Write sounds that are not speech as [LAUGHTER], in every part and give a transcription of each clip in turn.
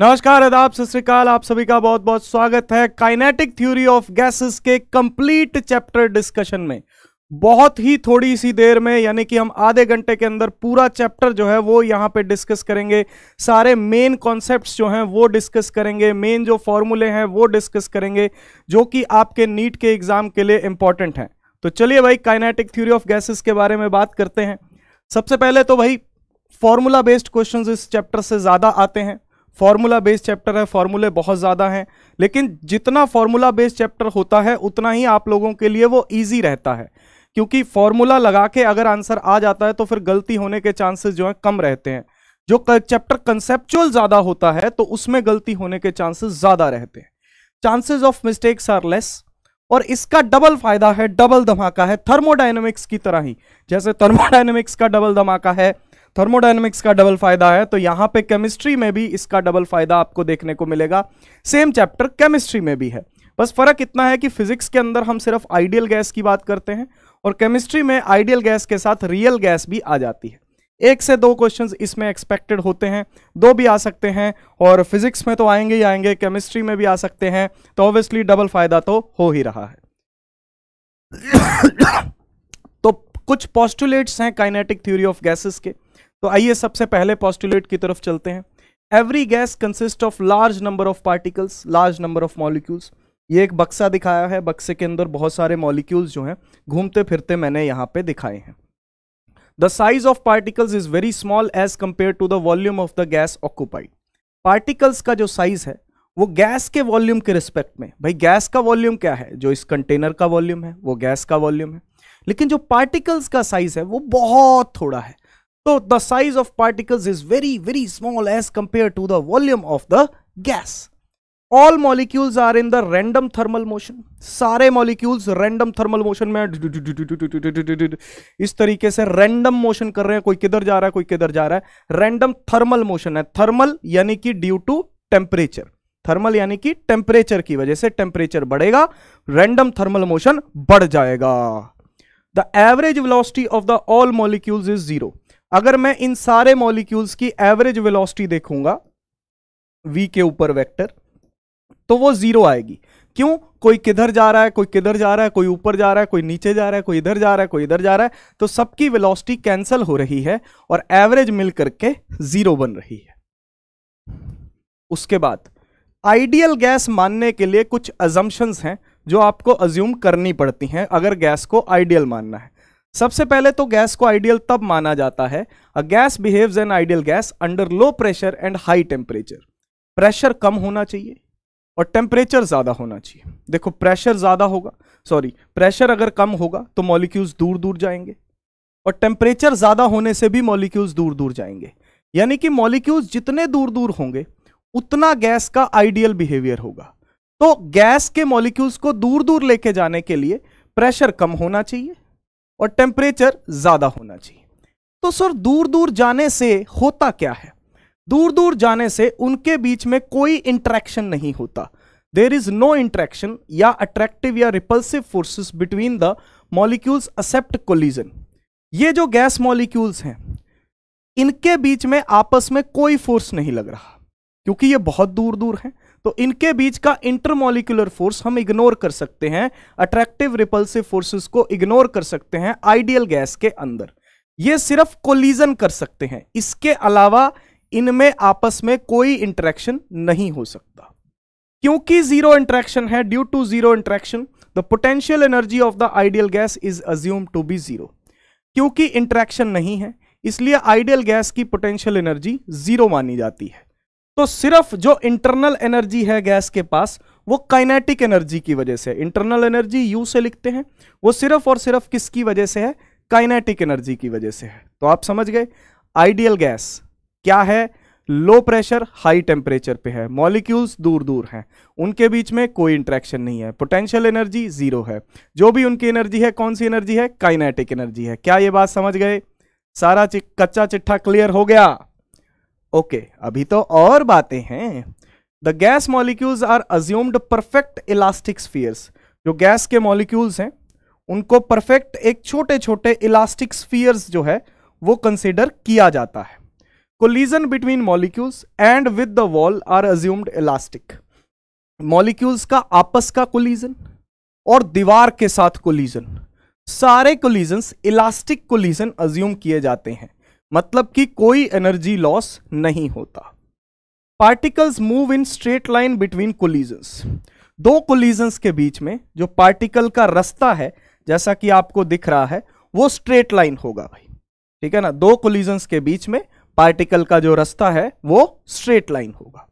नमस्कार आदाब सत आप सभी का बहुत बहुत स्वागत है काइनेटिक थ्योरी ऑफ गैसेस के कंप्लीट चैप्टर डिस्कशन में बहुत ही थोड़ी सी देर में यानी कि हम आधे घंटे के अंदर पूरा चैप्टर जो है वो यहाँ पे डिस्कस करेंगे सारे मेन कॉन्सेप्ट्स जो हैं वो डिस्कस करेंगे मेन जो फॉर्मूले हैं वो डिस्कस करेंगे जो कि आपके नीट के एग्जाम के लिए इंपॉर्टेंट हैं तो चलिए भाई काइनेटिक थ्यूरी ऑफ गैसेस के बारे में बात करते हैं सबसे पहले तो भाई फॉर्मूला बेस्ड क्वेश्चन इस चैप्टर से ज़्यादा आते हैं फार्मूला बेस्ड चैप्टर है फार्मूले बहुत ज़्यादा हैं लेकिन जितना फार्मूला बेस्ड चैप्टर होता है उतना ही आप लोगों के लिए वो ईजी रहता है क्योंकि फार्मूला लगा के अगर आंसर आ जाता है तो फिर गलती होने के चांसेस जो हैं कम रहते हैं जो चैप्टर कंसेप्चुअल ज़्यादा होता है तो उसमें गलती होने के चांसेस ज़्यादा रहते हैं chances of mistakes are less और इसका डबल फायदा है डबल धमाका है थर्मोडाइनमिक्स की तरह ही जैसे थर्मोडाइनमिक्स का डबल धमाका है थर्मोडाइनमिक्स का डबल फायदा है तो यहाँ पे केमिस्ट्री में भी इसका डबल फायदा आपको देखने को मिलेगा सेम चैप्टर केमिस्ट्री में भी है बस फर्क इतना है कि फिजिक्स के अंदर हम सिर्फ आइडियल गैस की बात करते हैं और केमिस्ट्री में आइडियल गैस के साथ रियल गैस भी आ जाती है एक से दो क्वेश्चन इसमें एक्सपेक्टेड होते हैं दो भी आ सकते हैं और फिजिक्स में तो आएंगे ही आएंगे केमिस्ट्री में भी आ सकते हैं तो ऑब्वियसली डबल फायदा तो हो ही रहा है [COUGHS] तो कुछ पॉस्टुलेट्स हैं काइनेटिक थ्योरी ऑफ गैसेस के तो आइए सबसे पहले पॉस्टुलेट की तरफ चलते हैं every gas consist of large number of particles large number of molecules ये एक बक्सा दिखाया है बक्से के अंदर बहुत सारे मॉलिक्यूल्स जो हैं घूमते फिरते मैंने यहाँ पे दिखाए हैं the size of particles is very small as compare to the volume of the gas occupied particles का जो साइज है वो गैस के वॉल्यूम के रिस्पेक्ट में भाई गैस का वॉल्यूम क्या है जो इस कंटेनर का वॉल्यूम है वो गैस का वॉल्यूम है लेकिन जो पार्टिकल्स का साइज है वो बहुत थोड़ा है तो the size of particles is very very small as compare to the volume of the gas all molecules are in the random thermal motion सारे मॉलिक्यूल्स रैंडम थर्मल मोशन में इस तरीके से रेंडम मोशन कर रहे हैं कोई किधर जा रहा है कोई किधर जा रहा है रेंडम थर्मल मोशन है थर्मल यानी कि ड्यू टू टेम्परेचर थर्मल यानी कि टेम्परेचर की वजह से टेम्परेचर बढ़ेगा रेंडम थर्मल मोशन बढ़ जाएगा the average velocity of the all molecules is zero अगर मैं इन सारे मॉलिक्यूल्स की एवरेज वेलोसिटी देखूंगा v के ऊपर वेक्टर तो वो जीरो आएगी क्यों कोई किधर जा रहा है कोई किधर जा रहा है कोई ऊपर जा रहा है कोई नीचे जा रहा है कोई इधर जा रहा है कोई इधर जा रहा है तो सबकी वेलोसिटी कैंसिल हो रही है और एवरेज मिल करके जीरो बन रही है उसके बाद आइडियल गैस मानने के लिए कुछ अजम्पन्स हैं जो आपको अज्यूम करनी पड़ती हैं अगर गैस को आइडियल मानना है सबसे पहले तो गैस को आइडियल तब माना जाता है a gas behaves an ideal gas under low pressure and high temperature pressure कम होना चाहिए और टेम्परेचर ज़्यादा होना चाहिए देखो प्रेशर ज़्यादा होगा सॉरी प्रेशर अगर कम होगा तो मॉलिक्यूल्स दूर दूर जाएंगे और टेम्परेचर ज़्यादा होने से भी मॉलिक्यूल्स दूर दूर जाएंगे यानी कि मॉलिक्यूल्स जितने दूर दूर होंगे उतना गैस का आइडियल बिहेवियर होगा तो गैस के मॉलिक्यूल्स को दूर दूर लेके जाने के लिए प्रेशर कम होना चाहिए और टेम्परेचर ज़्यादा होना चाहिए तो सर दूर दूर जाने से होता क्या है दूर दूर जाने से उनके बीच में कोई इंट्रैक्शन नहीं होता देर इज नो इंट्रैक्शन या अट्रैक्टिव या repulsive forces between the molecules except collision ये जो गैस मॉलिक्यूल्स हैं इनके बीच में आपस में कोई फोर्स नहीं लग रहा क्योंकि ये बहुत दूर दूर हैं तो इनके बीच का इंटरमोलिकुलर फोर्स हम इग्नोर कर सकते हैं अट्रैक्टिव रिपल्सिव फोर्सेस को इग्नोर कर सकते हैं आइडियल गैस के अंदर ये सिर्फ कोलिजन कर सकते हैं इसके अलावा इनमें आपस में कोई इंटरेक्शन नहीं हो सकता क्योंकि जीरो इंटरेक्शन है due to zero interaction the potential energy of the ideal gas is assume to be zero क्योंकि इंटरेक्शन नहीं है इसलिए आइडियल गैस की पोटेंशियल एनर्जी जीरो मानी जाती है तो सिर्फ जो इंटरनल एनर्जी है गैस के पास वो काइनेटिक एनर्जी की वजह से इंटरनल एनर्जी यू से लिखते हैं वो सिर्फ और सिर्फ किसकी वजह से है काइनेटिक एनर्जी की वजह से है तो आप समझ गए आइडियल गैस क्या है लो प्रेशर हाई टेम्परेचर पे है मॉलिक्यूल्स दूर दूर हैं उनके बीच में कोई इंट्रैक्शन नहीं है पोटेंशियल एनर्जी जीरो है जो भी उनकी एनर्जी है कौन सी एनर्जी है काइनेटिक एनर्जी है क्या ये बात समझ गए सारा कच्चा चिट्ठा क्लियर हो गया ओके okay, अभी तो और बातें हैं the gas molecules are assumed perfect elastic spheres जो गैस के मॉलिक्यूल्स हैं उनको परफेक्ट एक छोटे छोटे इलास्टिक स्फीयर्स जो है वो कंसिडर किया जाता है collision between molecules and with the wall are assumed elastic molecules का आपस का कोलिजन और दीवार के साथ कोलिजन सारे कोलिजन इलास्टिक कोलिजन अज्यूम किए जाते हैं मतलब कि कोई एनर्जी लॉस नहीं होता particles move in straight line between collisions दो कोलिजन्स के बीच में जो पार्टिकल का रास्ता है जैसा कि आपको दिख रहा है वो स्ट्रेट लाइन होगा भाई ठीक है ना दो कोलिजन्स के बीच में पार्टिकल का जो रास्ता है वो स्ट्रेट लाइन होगा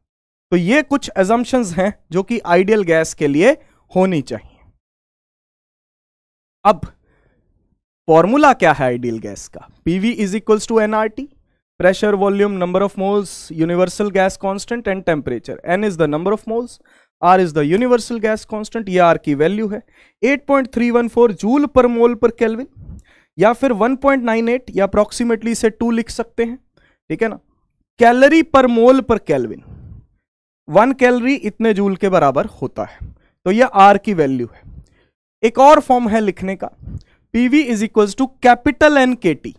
तो ये कुछ एजम्पन हैं जो कि आइडियल गैस के लिए होनी चाहिए अब फॉर्मूला क्या है आइडियल गैस का PV is equals to NRT pressure volume number of moles universal gas constant and temperature n is the number of moles R is the universal gas constant ये R की value है 8.314 joule पर mole पर kelvin या फिर 1.98 या approximately इसे 2 लिख सकते हैं ठीक है ना कैलरी पर मोल पर केल्विन वन कैलरी इतने जूल के बराबर होता है तो यह आर की वैल्यू है एक और फॉर्म है लिखने का PV is equal to capital N K T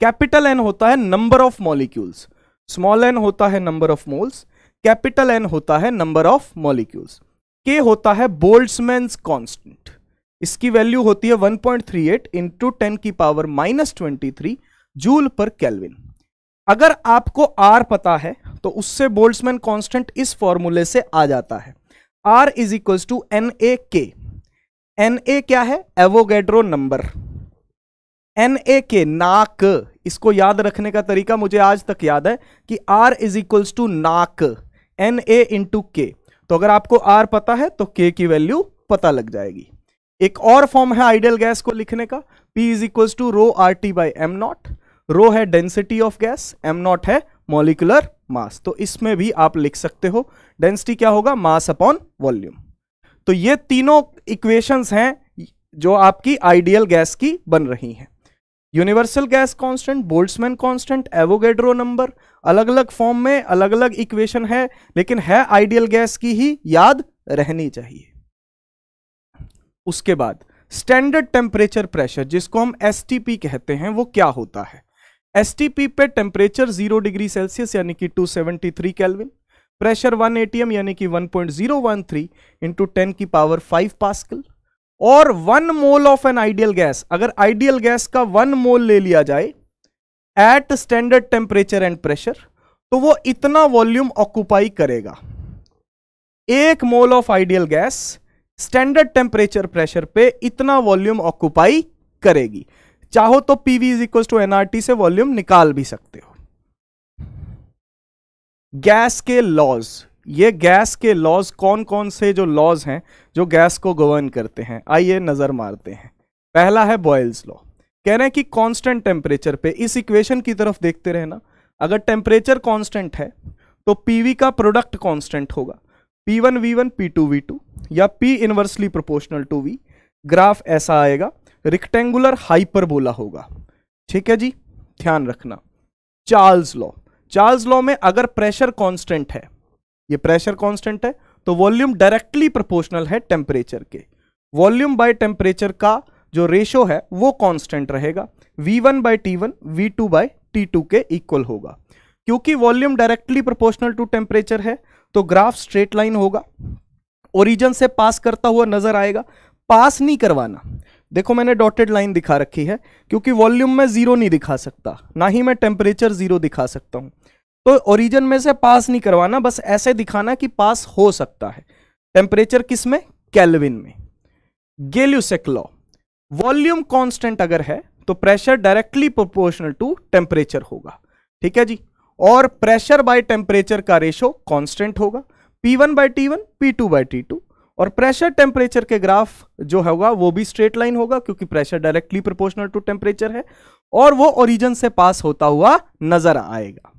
capital N होता है number of molecules small N होता है number of moles capital N होता है नंबर ऑफ मॉलिक्यूल्स के होता है बोल्ट्समैन कॉन्स्टेंट इसकी वैल्यू होती है 1.38 point three eight into ten की power minus twenty three joule पर कैलविन अगर आपको आर पता है तो उससे बोल्ट्समैन कॉन्स्टेंट इस फॉर्मूले से आ जाता है R is equal to N A K N ए क्या है एवोगेड्रो नंबर एन ए के नाक इसको याद रखने का तरीका मुझे आज तक याद है कि आर इज इक्वल्स टू नाक एन ए इंटू के तो अगर आपको आर पता है तो के की वैल्यू पता लग जाएगी एक और फॉर्म है आइडियल गैस को लिखने का P is equals to rho R T by M not rho है density of gas M not है मॉलिकुलर मास तो इसमें भी आप लिख सकते हो डेंसिटी क्या होगा मास अपॉन वॉल्यूम तो ये तीनों इक्वेशंस हैं जो आपकी आइडियल गैस की बन रही हैं universal gas constant Boltzmann constant Avogadro number अलग अलग फॉर्म में अलग अलग इक्वेशन है लेकिन है आइडियल गैस की ही याद रहनी चाहिए उसके बाद स्टैंडर्ड टेम्परेचर प्रेशर जिसको हम एस कहते हैं वो क्या होता है एस पे टेम्परेचर जीरो डिग्री सेल्सियस यानी कि 273 कैलविन प्रेशर 1 एटीएम यानी कि 1.013 point zero one three into ten की पावर फाइव पास्कल और one mole of an ideal gas अगर आइडियल गैस का वन मोल ले लिया जाए at standard temperature and pressure तो वो इतना वॉल्यूम ऑक्यूपाई करेगा एक mole of ideal gas standard temperature pressure पे इतना वॉल्यूम ऑक्यूपाई करेगी चाहो तो PV is equal to NRT से वॉल्यूम निकाल भी सकते हो गैस के लॉज ये गैस के लॉज कौन कौन से जो लॉज हैं जो गैस को गवर्न करते हैं आइए नज़र मारते हैं पहला है बॉयल्स लॉ कह रहे हैं कि कांस्टेंट टेम्परेचर पे इस इक्वेशन की तरफ देखते रहना अगर टेम्परेचर कांस्टेंट है तो पीवी का प्रोडक्ट कांस्टेंट होगा P one V one P two V two या P inversely proportional to V graph ऐसा आएगा रिक्टेंगुलर हाइपरबोला होगा ठीक है जी ध्यान रखना चार्ल्स लॉ चार्ल्स लॉ में अगर प्रेशर कांस्टेंट है ये प्रेशर कांस्टेंट है तो वॉल्यूम डायरेक्टली प्रोपोर्शनल है टेम्परेचर के वॉल्यूम बाय टेम्परेचर का जो रेशो है वो कांस्टेंट रहेगा V1 one by T one V two by T two के इक्वल होगा क्योंकि volume directly proportional to temperature है तो ग्राफ स्ट्रेट लाइन होगा ओरिजन से पास करता हुआ नजर आएगा पास नहीं करवाना देखो मैंने डॉटेड लाइन दिखा रखी है क्योंकि वॉल्यूम में ज़ीरो नहीं दिखा सकता ना ही मैं टेम्परेचर ज़ीरो दिखा सकता हूं तो ओरिजिन में से पास नहीं करवाना बस ऐसे दिखाना कि पास हो सकता है टेम्परेचर किस में कैलविन में गेल्यूसेक लॉ वॉल्यूम कॉन्स्टेंट अगर है तो pressure directly proportional to temperature होगा ठीक है जी और प्रेशर बाय टेम्परेचर का रेशो कॉन्स्टेंट होगा P one by T one P two by T two और प्रेशर टेम्परेचर के ग्राफ जो होगा वो भी स्ट्रेट लाइन होगा क्योंकि pressure directly proportional to temperature है और वो ओरिजिन से पास होता हुआ नजर आएगा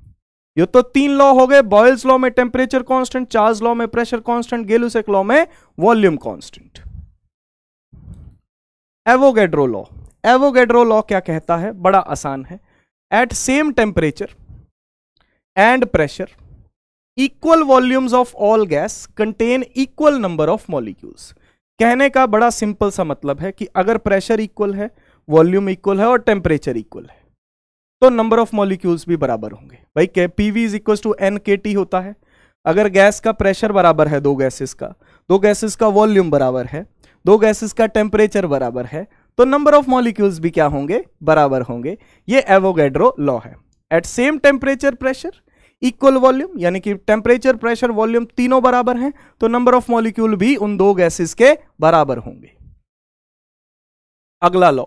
ये तो तीन लॉ हो गए बॉयल्स लॉ में टेम्परेचर कांस्टेंट चार्ज लॉ में प्रेशर कांस्टेंट गेलुसेक लॉ में volume constant Avogadro law Avogadro law क्या कहता है बड़ा आसान है at same temperature and pressure equal volumes of all gas contain equal number of molecules कहने का बड़ा सिंपल सा मतलब है कि अगर प्रेशर इक्वल है वॉल्यूम इक्वल है और टेम्परेचर इक्वल है तो नंबर ऑफ मॉलिक्यूल्स भी बराबर होंगे भाई के P V is equal to N K T होता है अगर गैस का प्रेशर बराबर है दो गैसेस का दो गैसेस का वॉल्यूम बराबर है दो गैसेस का टेम्परेचर बराबर है तो नंबर ऑफ मॉलिक्यूल्स भी क्या होंगे बराबर होंगे ये एवोगेड्रो लॉ है at same temperature pressure equal volume यानी कि टेम्परेचर प्रेशर वॉल्यूम तीनों बराबर हैं तो नंबर ऑफ मॉलिक्यूल भी उन दो गैसेस के बराबर होंगे अगला law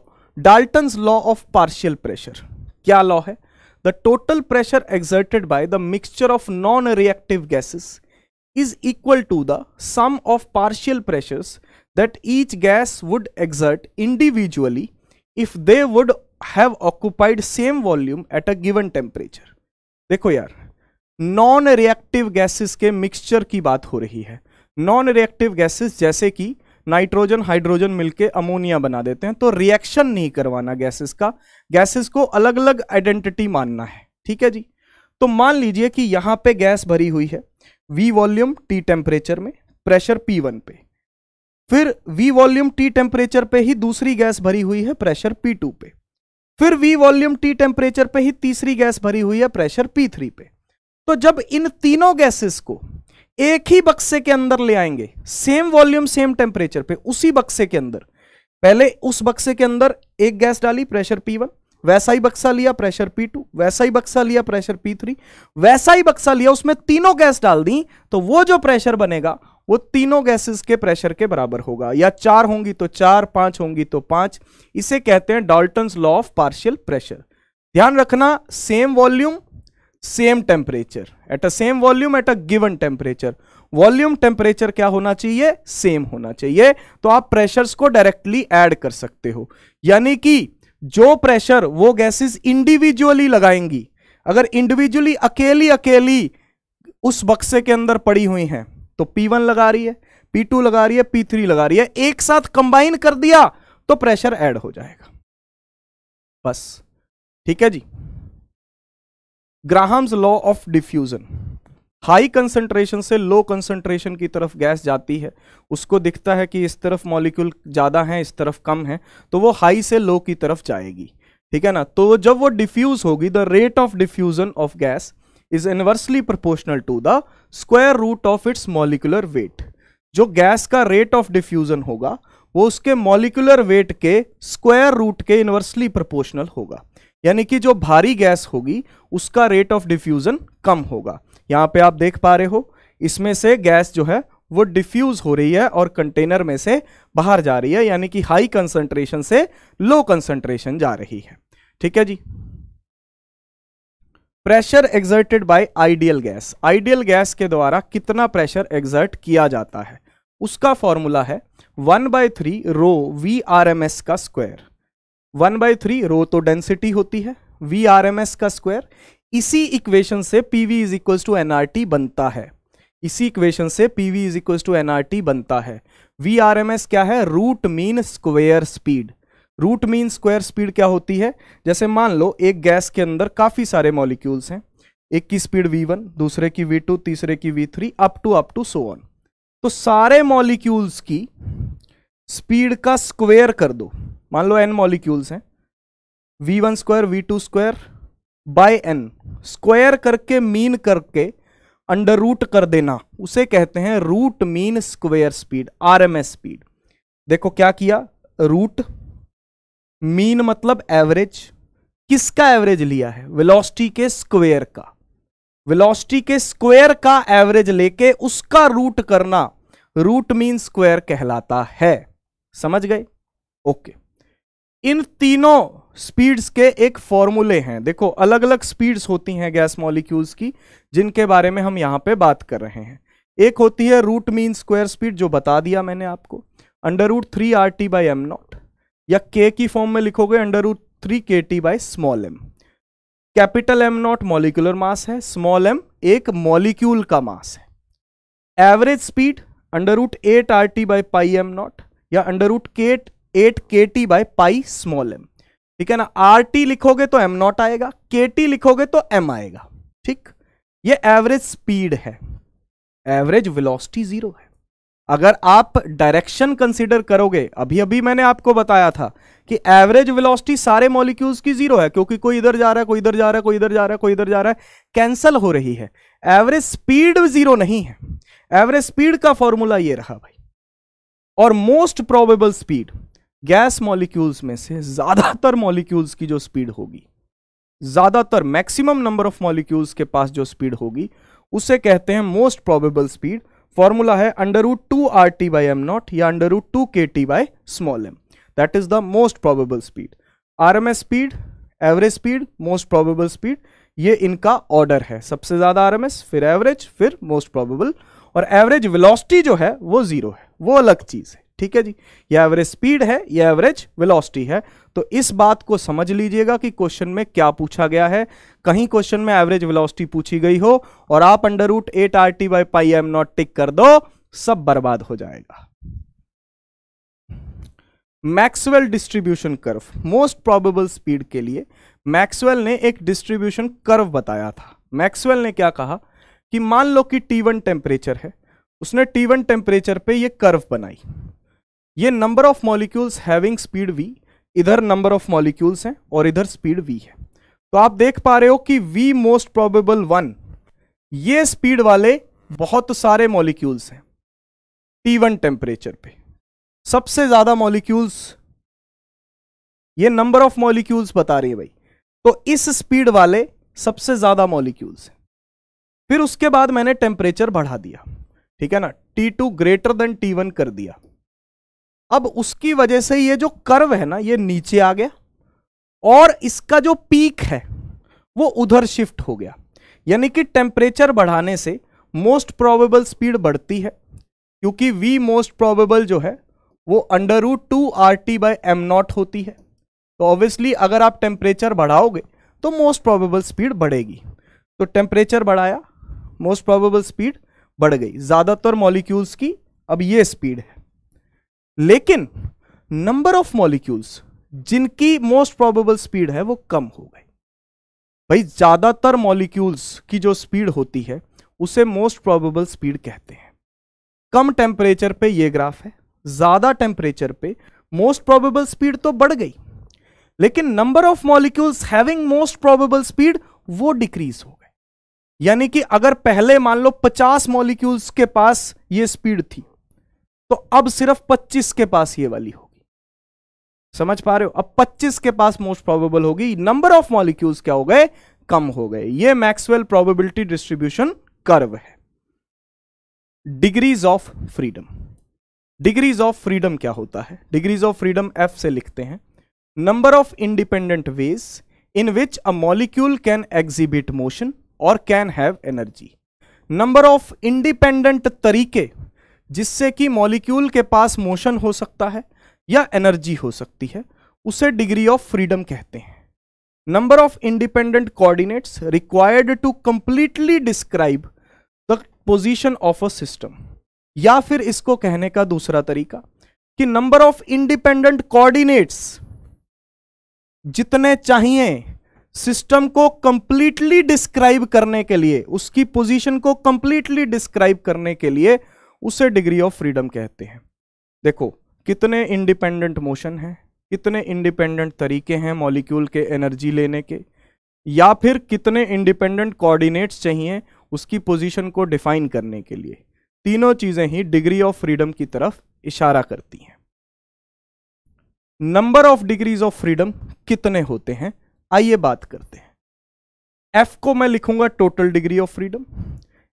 Dalton law of partial pressure क्या लॉ है the total pressure exerted by the mixture of non reactive gases is equal to the sum of partial pressures that each gas would exert individually if they would have occupied same volume at a given temperature देखो यार non reactive gases के mixture की बात हो रही है non reactive gases जैसे कि नाइट्रोजन हाइड्रोजन मिलके अमोनिया बना देते हैं तो रिएक्शन नहीं करवाना गैसेस का गैसेस को अलग अलग आइडेंटिटी मानना है ठीक है जी तो मान लीजिए कि यहाँ पे गैस भरी हुई है वी वॉल्यूम टी टेम्परेचर में प्रेशर पी वन पे फिर वी वॉल्यूम टी टेम्परेचर पे ही दूसरी गैस भरी हुई है प्रेशर पी टू पे फिर वी वॉल्यूम टी टेम्परेचर पे ही तीसरी गैस भरी हुई है प्रेशर पी थ्री पे तो जब इन तीनों गैसेस को एक ही बक्से के अंदर ले आएंगे सेम वॉल्यूम सेम टेम्परेचर पे उसी बक्से के अंदर पहले उस बक्से के अंदर एक गैस डाली प्रेशर पी वन वैसा ही बक्सा लिया प्रेशर पी टू वैसा ही बक्सा लिया प्रेशर पी थ्री वैसा ही बक्सा लिया उसमें तीनों गैस डाल दी तो वो जो प्रेशर बनेगा वो तीनों गैसेस के प्रेशर के बराबर होगा या चार होंगी तो चार पांच होंगी तो पांच इसे कहते हैं Dalton law of partial pressure ध्यान रखना same volume same temperature at a same volume at a given temperature volume temperature क्या होना चाहिए सेम होना चाहिए तो आप प्रेशर्स को डायरेक्टली ऐड कर सकते हो यानी कि जो प्रेशर वो गैसेस इंडिविजुअली लगाएंगी अगर इंडिविजुअली अकेली अकेली उस बक्से के अंदर पड़ी हुई हैं तो P1 लगा रही है P2 लगा रही है P3 लगा रही है एक साथ कंबाइन कर दिया तो प्रेशर ऐड हो जाएगा बस ठीक है जी Graham's law of diffusion high concentration से लो कंसंट्रेशन की तरफ गैस जाती है उसको दिखता है कि इस तरफ मॉलिक्यूल ज़्यादा हैं इस तरफ कम है तो वो हाई से लो की तरफ जाएगी ठीक है ना तो जब वो डिफ्यूज होगी the rate of diffusion of gas is inversely proportional to the square root of its molecular weight जो गैस का रेट ऑफ डिफ्यूजन होगा वो उसके मॉलिकुलर वेट के स्क्वायर रूट के इनवर्सली प्रोपोर्शनल होगा यानी कि जो भारी गैस होगी उसका रेट ऑफ डिफ्यूजन कम होगा यहाँ पे आप देख पा रहे हो इसमें से गैस जो है वो डिफ्यूज हो रही है और कंटेनर में से बाहर जा रही है यानी कि हाई कंसंट्रेशन से लो कंसंट्रेशन जा रही है ठीक है जी pressure exerted by ideal gas ideal gas के द्वारा कितना प्रेशर एग्जर्ट किया जाता है उसका फॉर्मूला है one by three rho V R M S का square one by three rho तो डेंसिटी होती है वी आर एम एस का स्क्वायर इसी इक्वेशन से P V is equal to N R T बनता है इसी इक्वेशन से P V is equal to N R T बनता है वी आर एम एस क्या है root mean square speed root mean square speed क्या होती है जैसे मान लो एक गैस के अंदर काफ़ी सारे मॉलिक्यूल्स हैं एक की स्पीड v1 दूसरे की v2 तीसरे की v3 up to up to so on तो सारे मॉलिक्यूल्स की स्पीड का स्क्वायर कर दो मान लो एन मॉलिक्यूल्स हैं V one square V two square by N square करके मीन करके अंडर रूट कर देना उसे कहते हैं root mean square speed R M S speed देखो क्या किया रूट मीन मतलब एवरेज किसका एवरेज लिया है वेलोसिटी के स्क्वायर का वेलोसिटी के स्क्वायर का एवरेज लेके उसका रूट करना रूट मीन स्क्वायर कहलाता है समझ गए ओके इन तीनों स्पीड्स के एक फॉर्मूले हैं देखो अलग अलग स्पीड्स होती हैं गैस मॉलिक्यूल्स की जिनके बारे में हम यहां पे बात कर रहे हैं एक होती है रूट मीन स्क्वायर स्पीड जो बता दिया मैंने आपको under root three R T by M not या के की फॉर्म में लिखोगे under root three K T by small M capital M not molecular mass है स्मॉल एम एक मॉलिक्यूल का मास है average speed under root eight R T by pi M not या under root केट eight K T by pi small M ठीक है ना R T लिखोगे तो एम नॉट आएगा के टी लिखोगे तो एम आएगा ठीक ये एवरेज स्पीड है एवरेज वेलोसिटी जीरो है अगर आप डायरेक्शन कंसिडर करोगे अभी अभी मैंने आपको बताया था कि एवरेज वेलोसिटी सारे मॉलिक्यूल्स की जीरो है क्योंकि कोई इधर जा रहा है कोई इधर जा रहा है कोई इधर जा रहा है कोई इधर जा रहा है कैंसल हो रही है एवरेज स्पीड जीरो नहीं है एवरेज स्पीड का फॉर्मूला ये रहा भाई और most probable speed gas molecules में से ज्यादातर मॉलिक्यूल्स की जो स्पीड होगी ज्यादातर मैक्सिमम नंबर ऑफ मॉलिक्यूल्स के पास जो स्पीड होगी उसे कहते हैं मोस्ट प्रोबेबल स्पीड फॉर्मूला है under root two R T by M not या under root two K T by small M that is the most probable speed R M S speed average speed most probable speed ये इनका order है सबसे ज्यादा R M S फिर average फिर most probable और average velocity जो है वो जीरो है वो अलग चीज़ है ठीक है जी ये एवरेज स्पीड है ये एवरेज वेलोसिटी है तो इस बात को समझ लीजिएगा कि क्वेश्चन में क्या पूछा गया है कहीं क्वेश्चन में एवरेज वेलोसिटी पूछी गई हो और आप under root eight R T by pi M naught tick कर दो सब बर्बाद हो जाएगा Maxwell distribution curve most probable speed के लिए मैक्सवेल ने एक डिस्ट्रीब्यूशन कर्व बताया था मैक्सवेल ने क्या कहा कि मान लो कि टी वन टेम्परेचर है उसने टी वन टेम्परेचर पे ये कर्व बनाई ये number of molecules having speed V इधर नंबर ऑफ मॉलिक्यूल्स हैं और इधर स्पीड वी है तो आप देख पा रहे हो कि वी मोस्ट प्रोबेबल वन ये स्पीड वाले बहुत सारे मॉलिक्यूल्स हैं टी वन टेम्परेचर पे सबसे ज्यादा मॉलिक्यूल्स ये नंबर ऑफ मॉलिक्यूल्स बता रही है भाई तो इस स्पीड वाले सबसे ज्यादा मॉलिक्यूल्स फिर उसके बाद मैंने टेम्परेचर बढ़ा दिया ठीक है ना T two greater than T one कर दिया अब उसकी वजह से ये जो कर्व है ना ये नीचे आ गया और इसका जो पीक है वो उधर शिफ्ट हो गया यानी कि टेम्परेचर बढ़ाने से मोस्ट प्रोबेबल स्पीड बढ़ती है क्योंकि वी मोस्ट प्रोबेबल जो है वो under root two R T by M naught होती है तो ऑब्वियसली अगर आप टेम्परेचर बढ़ाओगे तो मोस्ट प्रोबेबल स्पीड बढ़ेगी तो टेम्परेचर बढ़ाया मोस्ट प्रोबेबल स्पीड बढ़ गई ज़्यादातर मॉलिक्यूल्स की अब ये स्पीड है लेकिन नंबर ऑफ मॉलिक्यूल्स जिनकी मोस्ट प्रोबेबल स्पीड है वो कम हो गई भाई ज़्यादातर मॉलिक्यूल्स की जो स्पीड होती है उसे मोस्ट प्रोबेबल स्पीड कहते हैं कम टेम्परेचर पे ये ग्राफ है ज़्यादा टेम्परेचर पे मोस्ट प्रोबेबल स्पीड तो बढ़ गई लेकिन number of molecules having most probable speed वो डिक्रीज हो यानी कि अगर पहले मान लो 50 मॉलिक्यूल्स के पास ये स्पीड थी तो अब सिर्फ 25 के पास ये वाली होगी समझ पा रहे हो अब 25 के पास मोस्ट प्रोबेबल होगी नंबर ऑफ मॉलिक्यूल्स क्या हो गए कम हो गए ये मैक्सवेल प्रोबेबिलिटी डिस्ट्रीब्यूशन कर्व है degrees of freedom degrees of freedom क्या होता है डिग्रीज ऑफ फ्रीडम एफ से लिखते हैं number of independent ways in which a molecule can exhibit motion और can have energy number of independent तरीके जिससे कि मॉलिक्यूल के पास मोशन हो सकता है या एनर्जी हो सकती है उसे डिग्री ऑफ फ्रीडम कहते हैं number of independent coordinates required to completely describe the position of a system या फिर इसको कहने का दूसरा तरीका कि नंबर ऑफ इंडिपेंडेंट कोऑर्डिनेट्स जितने चाहिए सिस्टम को कंप्लीटली डिस्क्राइब करने के लिए उसकी पोजीशन को कंप्लीटली डिस्क्राइब करने के लिए उसे डिग्री ऑफ फ्रीडम कहते हैं देखो कितने इंडिपेंडेंट मोशन हैं कितने इंडिपेंडेंट तरीके हैं मॉलिक्यूल के एनर्जी लेने के या फिर कितने इंडिपेंडेंट कोऑर्डिनेट्स चाहिए उसकी पोजीशन को डिफाइन करने के लिए तीनों चीज़ें ही डिग्री ऑफ फ्रीडम की तरफ इशारा करती हैं number of degrees of freedom कितने होते हैं आइए बात करते हैं एफ को मैं लिखूंगा total degree of freedom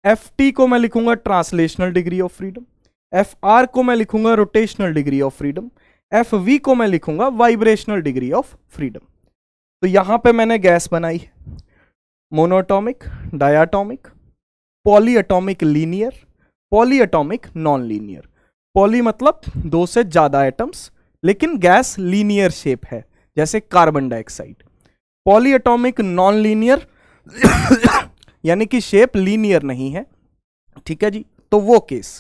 F T को मैं लिखूंगा translational degree of freedom F R को मैं लिखूंगा rotational degree of freedom F V को मैं लिखूंगा वाइब्रेशनल डिग्री ऑफ फ्रीडम तो यहां पे मैंने गैस बनाई है monatomic diatomic polyatomic linear polyatomic non linear poly मतलब दो से ज्यादा एटम्स लेकिन गैस लीनियर शेप है जैसे carbon dioxide polyatomic non linear यानी कि शेप लीनियर नहीं है ठीक है जी तो वो केस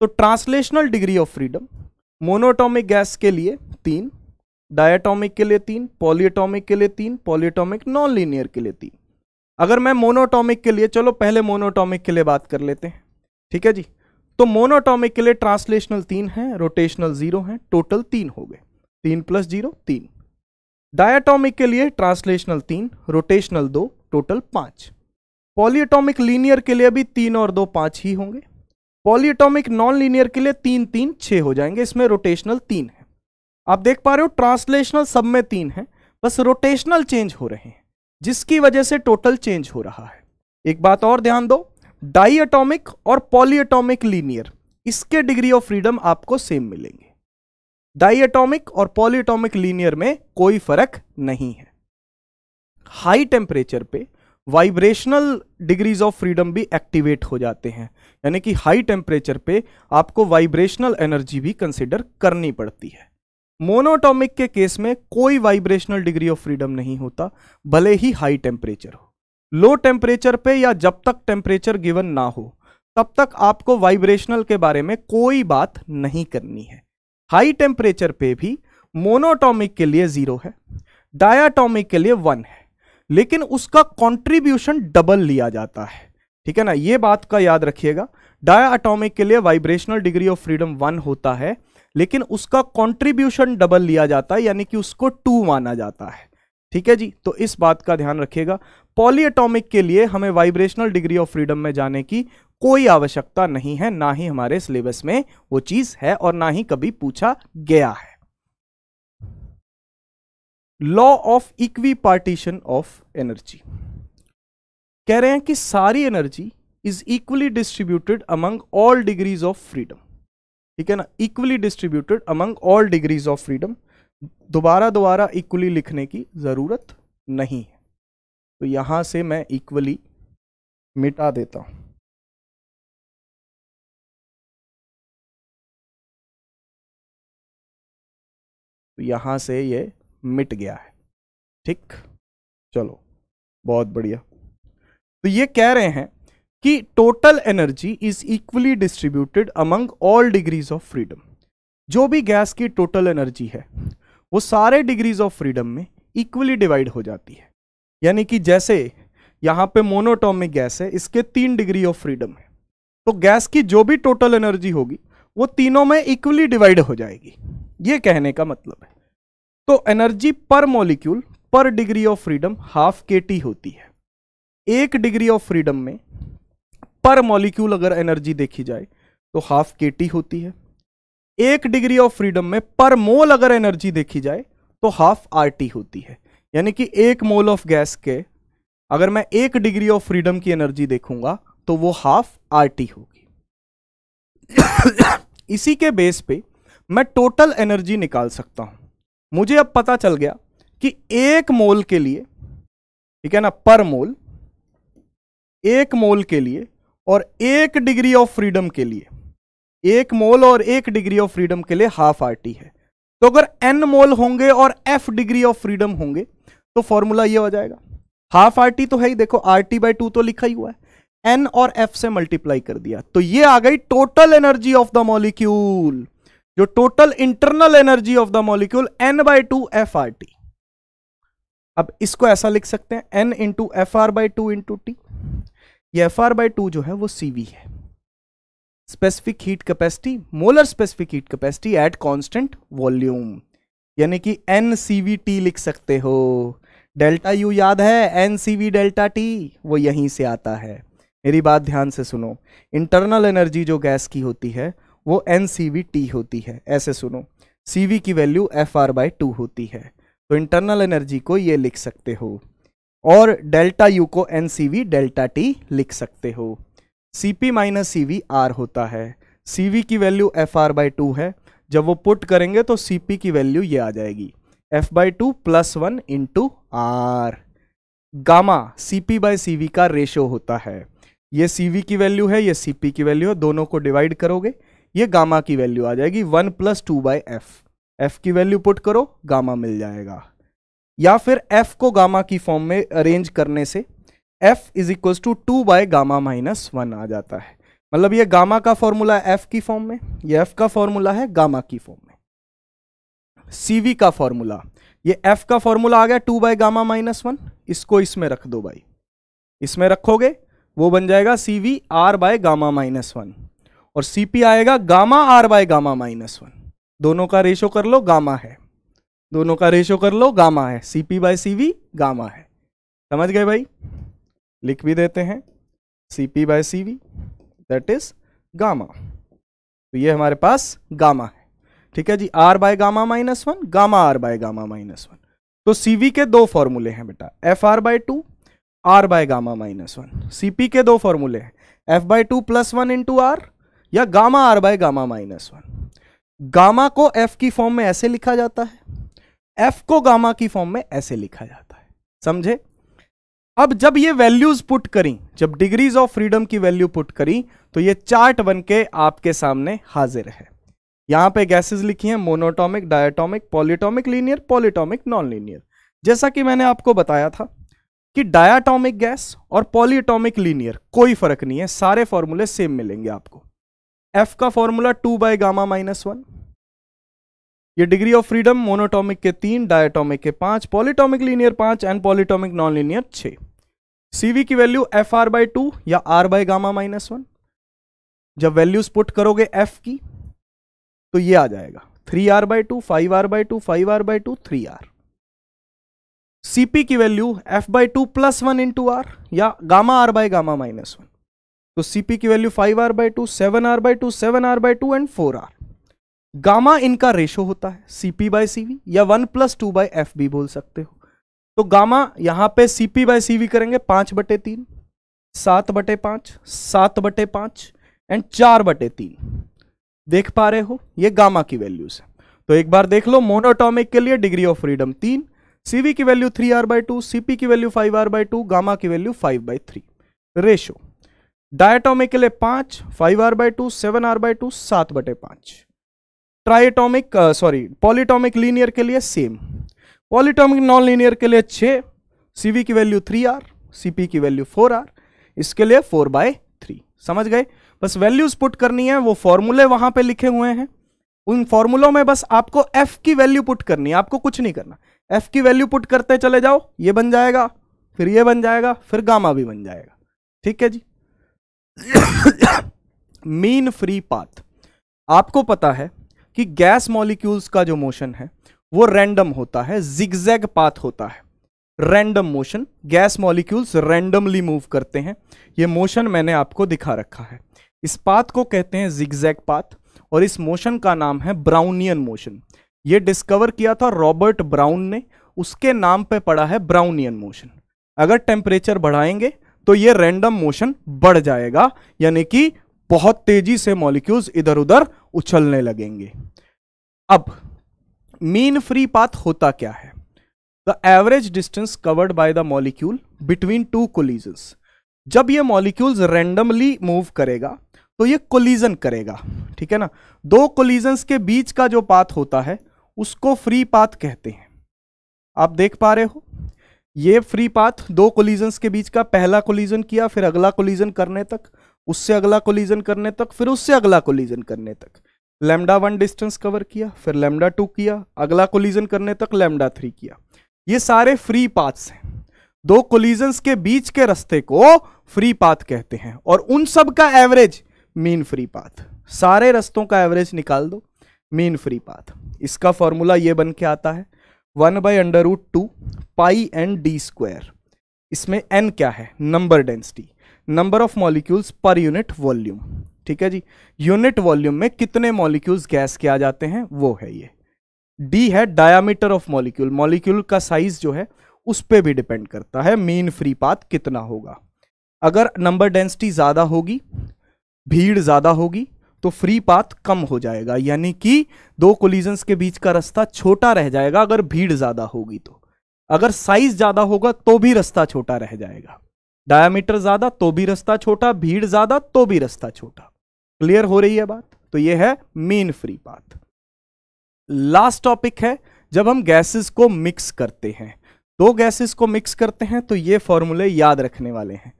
तो translational degree of freedom monatomic gas के लिए तीन डायटोमिक के लिए तीन पॉलीटोमिक के लिए तीन पॉलीटोमिक नॉन लीनियर के लिए तीन अगर मैं मोनोटोमिक के लिए चलो पहले मोनोटॉमिक के लिए बात कर लेते हैं ठीक है जी तो मोनोटॉमिक के लिए ट्रांसलेशनल तीन है रोटेशनल जीरो है टोटल तीन हो गए तीन प्लस जीरो तीन डायाटॉमिक के लिए ट्रांसलेशनल तीन रोटेशनल दो टोटल पाँच पॉलीएटॉमिक लीनियर के लिए भी तीन और दो पाँच ही होंगे पॉलीएटॉमिक नॉन लीनियर के लिए तीन तीन छः हो जाएंगे इसमें रोटेशनल तीन है आप देख पा रहे हो ट्रांसलेशनल सब में तीन है बस रोटेशनल चेंज हो रहे हैं जिसकी वजह से टोटल चेंज हो रहा है एक बात और ध्यान दो डाईएटॉमिक और पॉलीएटॉमिक लीनियर इसके डिग्री ऑफ फ्रीडम आपको सेम मिलेंगे डाइएटॉमिक और पॉलीटॉमिक लीनियर में कोई फर्क नहीं है हाई टेम्परेचर पे वाइब्रेशनल डिग्रीज ऑफ फ्रीडम भी एक्टिवेट हो जाते हैं यानी कि हाई टेम्परेचर पे आपको वाइब्रेशनल एनर्जी भी कंसिडर करनी पड़ती है मोनोटॉमिक के केस में कोई वाइब्रेशनल डिग्री ऑफ फ्रीडम नहीं होता भले ही हाई टेम्परेचर हो लो टेम्परेचर पे या जब तक टेम्परेचर गिवन ना हो तब तक आपको वाइब्रेशनल के बारे में कोई बात नहीं करनी है हाई टेम्परेचर पे भी मोनोटॉमिक के लिए जीरो है डायाटॉमिक के लिए वन है लेकिन उसका कंट्रीब्यूशन डबल लिया जाता है ठीक है ना ये बात का याद रखिएगा डायाटॉमिक के लिए vibrational degree of freedom one होता है लेकिन उसका कंट्रीब्यूशन डबल लिया जाता है यानी कि उसको टू माना जाता है ठीक है जी तो इस बात का ध्यान रखिएगा पॉलीएटॉमिक के लिए हमें वाइब्रेशनल डिग्री ऑफ फ्रीडम में जाने की कोई आवश्यकता नहीं है ना ही हमारे सिलेबस में वो चीज है और ना ही कभी पूछा गया है law of equipartition of energy कह रहे हैं कि सारी energy is equally distributed among all degrees of freedom ठीक है ना equally distributed among all degrees of freedom दोबारा दोबारा इक्वली लिखने की ज़रूरत नहीं है तो यहां से मैं इक्वली मिटा देता हूं तो यहाँ से ये मिट गया है ठीक चलो बहुत बढ़िया तो ये कह रहे हैं कि total energy is equally distributed among all degrees of freedom जो भी गैस की टोटल एनर्जी है वो सारे डिग्रीज ऑफ फ्रीडम में इक्वली डिवाइड हो जाती है यानी कि जैसे यहाँ पे मोनोटॉमिक गैस है इसके तीन डिग्री ऑफ फ्रीडम है तो गैस की जो भी टोटल एनर्जी होगी वो तीनों में इक्वली डिवाइड हो जाएगी ये कहने का मतलब है तो energy per molecule per degree of freedom half K T होती है एक डिग्री ऑफ फ्रीडम में पर मॉलिक्यूल अगर एनर्जी देखी जाए तो हाफ के टी होती है एक डिग्री ऑफ फ्रीडम में पर मोल अगर एनर्जी देखी जाए तो हाफ आर टी होती है यानी कि एक मोल ऑफ गैस के अगर मैं एक डिग्री ऑफ फ्रीडम की एनर्जी देखूंगा तो वो हाफ आर टी होगी [COUGHS] इसी के बेस पे मैं टोटल एनर्जी निकाल सकता हूं मुझे अब पता चल गया कि एक मोल के लिए ठीक है ना पर मोल एक मोल के लिए और एक डिग्री ऑफ फ्रीडम के लिए एक मोल और एक डिग्री ऑफ फ्रीडम के लिए हाफ आर टी है तो अगर एन मोल होंगे और एफ डिग्री ऑफ फ्रीडम होंगे तो फॉर्मूला ये हो जाएगा हाफ आर टी तो है ही देखो आर टी बाई टू तो लिखा ही हुआ है एन और एफ से मल्टीप्लाई कर दिया तो ये आ गई total energy of the molecule जो total internal energy of the molecule N by two F R T अब इसको ऐसा लिख सकते हैं N into F R by two into T ये एफ आर बाई टू जो है वो सीवी है specific heat capacity molar specific heat capacity at constant volume यानी कि एन सी वी टी लिख सकते हो डेल्टा यू याद है N C V delta T वो यहीं से आता है मेरी बात ध्यान से सुनो इंटरनल एनर्जी जो गैस की होती है वो एन सी वी टी होती है ऐसे सुनो सी वी की value F R by two होती है तो इंटरनल एनर्जी को ये लिख सकते हो और डेल्टा यू को N C V delta T लिख सकते हो C P minus C V R होता है सी वी की value F R by two है जब वो पुट करेंगे तो सी पी की वैल्यू ये आ जाएगी F by two plus one into R gamma C P by C V का रेशो होता है ये सी वी की वैल्यू है ये सी पी की वैल्यू है दोनों को डिवाइड करोगे ये गामा की वैल्यू आ जाएगी one plus two by F F की वैल्यू पुट करो गामा मिल जाएगा या फिर एफ को गामा की फॉर्म में अरेंज करने से F is equal to two by gamma minus one आ जाता है मतलब ये गामा का फॉर्मूला है एफ की फॉर्म में ये एफ का फॉर्मूला है गामा की फॉर्म में सीवी का फॉर्मूला ये एफ का फॉर्मूला आ गया two by gamma minus one इसको इसमें रख दो भाई इसमें रखोगे वो बन जाएगा C V R by gamma minus one और सीपी आएगा gamma R by gamma minus one दोनों का रेशो कर लो गामा है दोनों का रेशो कर लो गामा है सीपी बाय सीवी गामा है समझ गए भाई लिख भी देते हैं C P by C V that is gamma तो ये हमारे पास गामा है ठीक है जी R by gamma minus one gamma R by gamma minus one तो सीवी के दो फॉर्मूले हैं बेटा F R by two R by gamma minus one C P के दो फॉर्मूले हैं F by two plus one into R या gamma R by gamma minus one gamma को एफ की फॉर्म में ऐसे लिखा जाता है एफ को गामा की फॉर्म में ऐसे लिखा जाता है समझे अब जब ये वैल्यूज पुट करी जब डिग्रीज ऑफ फ्रीडम की वैल्यू पुट करी तो ये चार्ट बन के आपके सामने हाजिर है यहां पे गैसेस लिखी हैं monatomic diatomic polyatomic linear polyatomic non linear जैसा कि मैंने आपको बताया था कि डायाटॉमिक गैस और पॉलिटॉमिक लीनियर कोई फर्क नहीं है सारे फॉर्मूले सेम मिलेंगे आपको एफ का formula two by gamma minus one ये डिग्री ऑफ फ्रीडम मोनोटॉमिक के तीन डायटोमिक के पांच पॉलिटॉमिक लीनियर पांच एंड पॉलिटॉमिक नॉन लीनियर छः सीवी की value F R by two या R by gamma minus one जब वैल्यूज पुट करोगे एफ की तो ये आ जाएगा three R by two five R by two five R by two three R C P की value F by two plus one into R या gamma R by gamma minus one तो C P की value five R by two seven R by two seven R by two and four R gamma इनका ratio होता है C P by C V या one plus two by F बी बोल सकते हो तो गामा यहां पे सीपी बाय सीवी करेंगे पांच बटे तीन सात बटे पांच सात बटे पांच एंड चार बटे तीन देख पा रहे हो ये गामा की वैल्यूज है तो एक बार देख लो मोनोटॉमिक के लिए डिग्री ऑफ फ्रीडम तीन सीवी की value three R by two C P की value five R by two gamma की value five by three ratio diatomic के लिए पांच five R by two seven R by two सात बटे पांच ट्राइटोमिक सॉरी पॉलीटोमिक लीनियर के लिए सेम पॉलीटोमिक नॉन लीनियर के लिए छः सी की वैल्यू थ्री आर सी की वैल्यू फोर आर इसके लिए फोर बाय थ्री समझ गए बस वैल्यूज पुट करनी है वो फॉर्मूले वहां पे लिखे हुए हैं उन फॉर्मूलों में बस आपको एफ की वैल्यू पुट करनी है आपको कुछ नहीं करना एफ की वैल्यू पुट करते चले जाओ ये बन जाएगा फिर ये बन जाएगा फिर गामा भी बन जाएगा ठीक है जी मीन फ्री पाथ आपको पता है कि गैस मॉलिक्यूल्स का जो मोशन है वो रैंडम होता है जिगजैग पाथ होता है random motion gas molecules randomly move करते हैं ये मोशन मैंने आपको दिखा रखा है इस पाथ को कहते हैं जिगजैग पाथ और इस मोशन का नाम है ब्राउनियन मोशन ये डिस्कवर किया था रॉबर्ट ब्राउन ने उसके नाम पे पड़ा है ब्राउनियन मोशन अगर टेम्परेचर बढ़ाएंगे तो ये रैंडम मोशन बढ़ जाएगा यानी कि बहुत तेजी से मॉलिक्यूल्स इधर उधर उछलने लगेंगे अब मीन फ्री पाथ होता क्या है the average distance covered by the molecule between two collisions जब ये मॉलिक्यूल्स रैंडमली मूव करेगा तो ये कोलिजन करेगा ठीक है ना दो कोलिजन्स के बीच का जो पाथ होता है उसको फ्री पाथ कहते हैं आप देख पा रहे हो ये फ्री पाथ दो कोलिजन्स के बीच का पहला कोलिजन किया फिर अगला कोलिजन करने तक उससे अगला कोलिजन करने तक फिर उससे अगला कोलिजन करने तक लेमडा वन डिस्टेंस कवर किया फिर लेमडा टू किया अगला कोलिजन करने तक लेमडा थ्री किया ये सारे फ्री पाथ्स हैं दो कोलिजन्स के बीच के रस्ते को फ्री पाथ कहते हैं और उन सब का एवरेज मीन फ्री पाथ सारे रस्तों का एवरेज निकाल दो मीन फ्री पाथ इसका फॉर्मूला ये बन के आता है one by under root two pi N D square इसमें एन क्या है number density number of molecules per unit volume ठीक है जी यूनिट वॉल्यूम में कितने मॉलिक्यूल्स गैस के आ जाते हैं वो है ये डी है डायामीटर ऑफ मॉलिक्यूल मॉलिक्यूल का साइज जो है उस पर भी डिपेंड करता है मीन फ्री पाथ कितना होगा अगर नंबर डेंसिटी ज़्यादा होगी भीड़ ज़्यादा होगी तो फ्री पाथ कम हो जाएगा यानी कि दो कोलिजन्स के बीच का रास्ता छोटा रह जाएगा अगर भीड़ ज़्यादा होगी तो अगर साइज ज़्यादा होगा तो भी रास्ता छोटा रह जाएगा डायामीटर ज़्यादा तो भी रास्ता छोटा भीड़ ज़्यादा तो भी रास्ता छोटा क्लियर हो रही है बात तो यह है mean free path last topic है जब हम गैसेस को मिक्स करते हैं दो गैसेस को मिक्स करते हैं तो ये फॉर्मूले याद रखने वाले हैं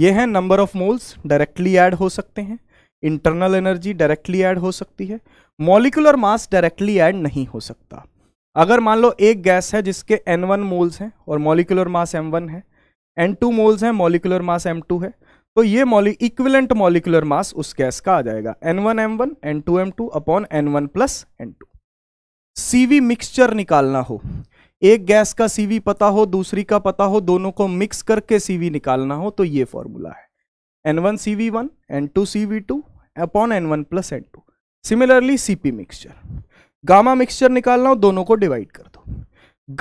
ये हैं number of moles directly add हो सकते हैं इंटरनल एनर्जी डायरेक्टली ऐड हो सकती है मॉलिकुलर मास डायरेक्टली ऐड नहीं हो सकता अगर मान लो एक गैस है जिसके एन वन मोल्स हैं और मॉलिकुलर मास एम वन है एन टू मोल्स हैं मॉलिकुलर मास एम टू है तो ये मॉलि इक्विलेंट मॉलिकुलर मास उस गैस का आ जाएगा N one M one N two M two upon N one plus N two C V mixture निकालना हो एक गैस का सीवी पता हो दूसरी का पता हो दोनों को मिक्स करके सीवी निकालना हो तो ये फॉर्मूला है N one C V one N two C V two upon N one plus N two similarly C P mixture gamma mixture निकालना हो दोनों को डिवाइड कर दो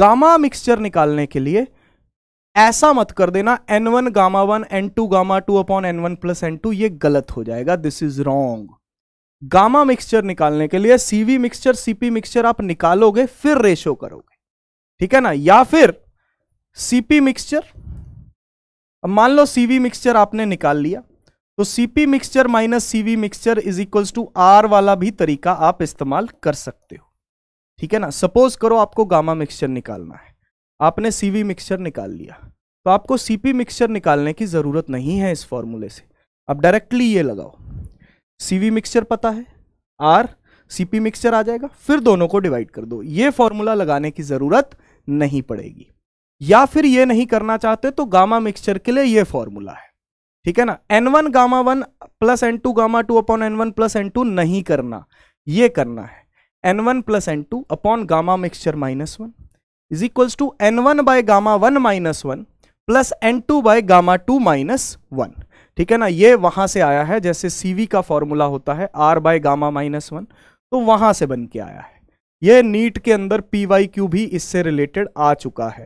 गामा मिक्सचर निकालने के लिए ऐसा मत कर देना N one gamma one N two gamma two upon N one plus N two ये गलत हो जाएगा this is wrong gamma mixture निकालने के लिए सीवी मिक्सचर सीपी मिक्सचर आप निकालोगे फिर रेशो करोगे ठीक है ना या फिर सीपी मिक्सचर मान लो सीवी मिक्सचर आपने निकाल लिया तो C P mixture minus C V mixture is equals to R वाला भी तरीका आप इस्तेमाल कर सकते हो ठीक है ना सपोज करो आपको गामा मिक्सचर निकालना है आपने सीवी मिक्सचर निकाल लिया तो आपको सीपी मिक्सचर निकालने की ज़रूरत नहीं है इस फॉर्मूले से अब डायरेक्टली ये लगाओ सीवी मिक्सचर पता है आर सीपी मिक्सचर आ जाएगा फिर दोनों को डिवाइड कर दो ये फॉर्मूला लगाने की ज़रूरत नहीं पड़ेगी या फिर ये नहीं करना चाहते तो गामा मिक्सचर के लिए ये फॉर्मूला है ठीक है ना n one gamma one plus N two gamma two upon N one plus N two नहीं करना ये करना है N one plus N two upon gamma mixture minus one is equals to n one by gamma one minus one plus N two by gamma two minus one ठीक है ना ये वहां से आया है जैसे सीवी का फॉर्मूला होता है R by gamma minus one तो वहां से बन के आया है ये नीट के अंदर पी वाई क्यू भी इससे रिलेटेड आ चुका है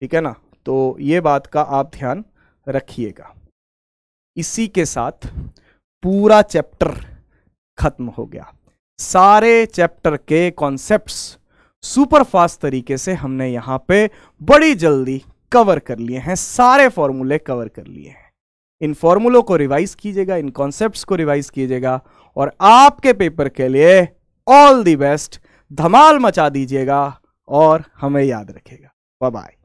ठीक है ना तो ये बात का आप ध्यान रखिएगा इसी के साथ पूरा चैप्टर खत्म हो गया सारे चैप्टर के कॉन्सेप्ट्स सुपर फास्ट तरीके से हमने यहाँ पे बड़ी जल्दी कवर कर लिए हैं सारे फॉर्मूले कवर कर लिए हैं इन फॉर्मूलों को रिवाइज कीजिएगा इन कॉन्सेप्ट्स को रिवाइज कीजिएगा और आपके पेपर के लिए ऑल दी बेस्ट धमाल मचा दीजिएगा और हमें याद रखेगा बाय बाय